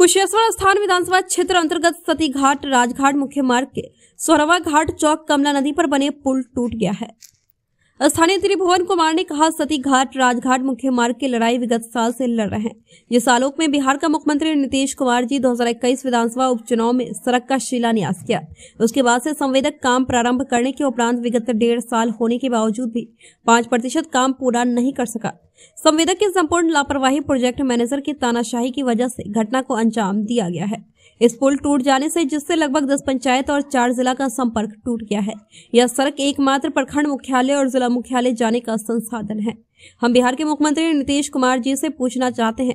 कुशेश्वर स्थान विधानसभा क्षेत्र अंतर्गत सती घाट राजघाट मुख्य मार्ग के सोरवा घाट चौक कमला नदी पर बने पुल टूट गया है स्थानीय त्रिभुवन कुमार ने कहा सती घाट राजघाट मुख्य मार्ग की लड़ाई विगत साल से लड़ रहे हैं जिस आलोक में बिहार का मुख्यमंत्री नीतीश कुमार जी 2021 विधानसभा उपचुनाव में सड़क का शिलान्यास किया उसके बाद से संवेदक काम प्रारंभ करने के उपरांत विगत डेढ़ साल होने के बावजूद भी पांच प्रतिशत काम पूरा नहीं कर सका संवेदक की संपूर्ण लापरवाही प्रोजेक्ट मैनेजर की तानाशाही की वजह से घटना को अंजाम दिया गया है इस पुल टूट जाने से जिससे लगभग दस पंचायत और चार जिला का संपर्क टूट गया है यह सड़क एकमात्र प्रखंड मुख्यालय और जिला मुख्यालय जाने का संसाधन है हम बिहार के मुख्यमंत्री नीतीश कुमार जी से पूछना चाहते हैं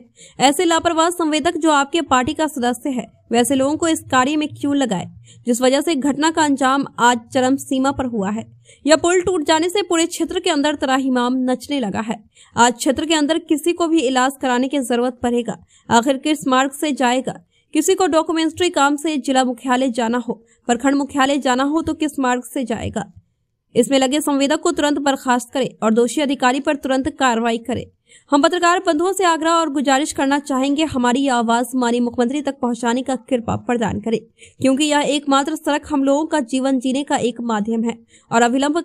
ऐसे लापरवाह संवेदक जो आपके पार्टी का सदस्य है वैसे लोगों को इस कार्य में क्यों लगाए जिस वजह से घटना का अंजाम आज चरम सीमा पर हुआ है यह पुल टूट जाने से पूरे क्षेत्र के अंदर तराहिमाम नचने लगा है आज क्षेत्र के अंदर किसी को भी इलाज कराने की जरूरत पड़ेगा आखिर किस मार्ग से जाएगा किसी को डॉक्यूमेंट्री काम से जिला मुख्यालय जाना हो प्रखंड मुख्यालय जाना हो तो किस मार्ग से जाएगा इसमें लगे संवेदक को तुरंत बर्खास्त करे और दोषी अधिकारी पर तुरंत कार्रवाई करे हम पत्रकार बंधुओं से आग्रह और गुजारिश करना चाहेंगे हमारी आवाज माननीय मुख्यमंत्री तक पहुंचाने का कृपा प्रदान करें क्योंकि यह एकमात्र सड़क हम लोगों का जीवन जीने का एक माध्यम है और अविलंब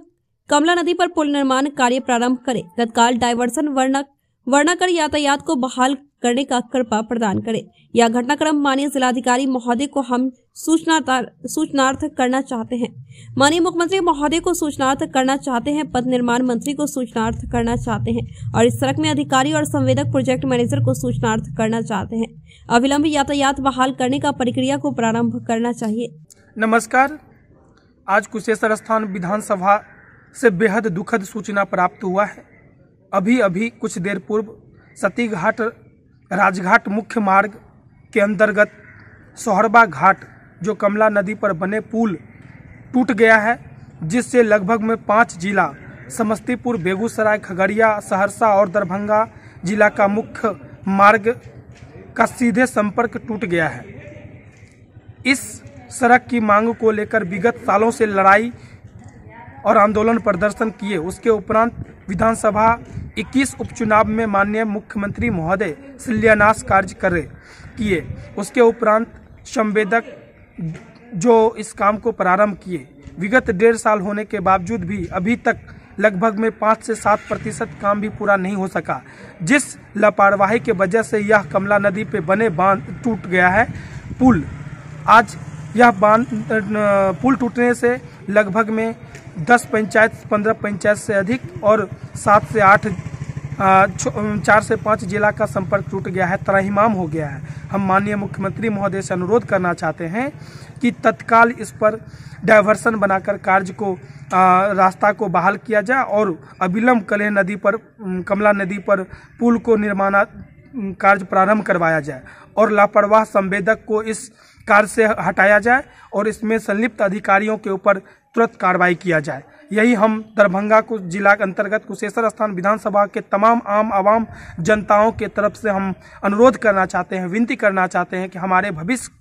कमला नदी पर पुल निर्माण कार्य प्रारंभ करें तत्काल डायवर्सन वर्णा वर्णा कर यातायात को बहाल करने का कृपा प्रदान करे यह घटनाक्रम माननीय जिलाधिकारी महोदय को हम सूचनार्थ करना चाहते हैं माननीय मुख्यमंत्री महोदय को सूचनार्थ करना चाहते हैं पद निर्माण मंत्री को सूचनार्थ करना चाहते हैं और इस सड़क में अधिकारी और संवेदक प्रोजेक्ट मैनेजर को सूचनार्थ करना चाहते हैं अविलंब यातायात बहाल करने का प्रक्रिया को प्रारंभ करना चाहिए नमस्कार आज कुशेश्वर स्थान विधानसभा से बेहद दुखद सूचना प्राप्त हुआ है अभी अभी कुछ देर पूर्व सतीघाट राजघाट मुख्य मार्ग के अंतर्गत सोहरबा घाट जो कमला नदी पर बने पुल टूट गया है जिससे लगभग में पांच जिला समस्तीपुर बेगूसराय खगड़िया सहरसा और दरभंगा जिला का मुख्य मार्ग का सीधे संपर्क टूट गया है इस सड़क की मांग को लेकर विगत सालों से लड़ाई और आंदोलन प्रदर्शन किए उसके उपरांत विधानसभा इक्कीस उपचुनाव में माननीय मुख्यमंत्री महोदय शिलान्यास कार्य कर किए उसके उपरांत संवेदक जो इस काम को प्रारंभ किए विगत डेढ़ साल होने के बावजूद भी अभी तक लगभग में पाँच से सात प्रतिशत काम भी पूरा नहीं हो सका जिस लापरवाही के वजह से यह कमला नदी पे बने बांध टूट गया है पुल आज यह बांध पुल टूटने से लगभग में दस पंचायत पंद्रह पंचायत से अधिक और सात से आठ चार से पाँच जिला का संपर्क टूट गया है त्राहिमाम हो गया है हम माननीय मुख्यमंत्री महोदय से अनुरोध करना चाहते हैं कि तत्काल इस पर डाइवर्सन बनाकर कार्य को आ, रास्ता को बहाल किया जाए और अविलंब कले नदी पर कमला नदी पर पुल को निर्माणा कार्य प्रारंभ करवाया जाए और लापरवाह संवेदक को इस कार्य से हटाया जाए और इसमें संलिप्त अधिकारियों के ऊपर तुरंत कार्रवाई किया जाए यही हम दरभंगा को जिला के अंतर्गत कुशेश्वर स्थान विधानसभा के तमाम आम आवाम जनताओं के तरफ से हम अनुरोध करना चाहते हैं विनती करना चाहते हैं कि हमारे भविष्य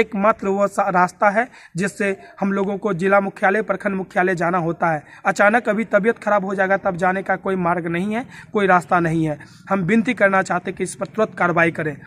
एकमात्र वह रास्ता है जिससे हम लोगों को जिला मुख्यालय प्रखंड मुख्यालय जाना होता है अचानक अभी तबीयत खराब हो जाएगा तब जाने का कोई मार्ग नहीं है कोई रास्ता नहीं है हम विनती करना चाहते कि इस पर तुरंत कार्रवाई करें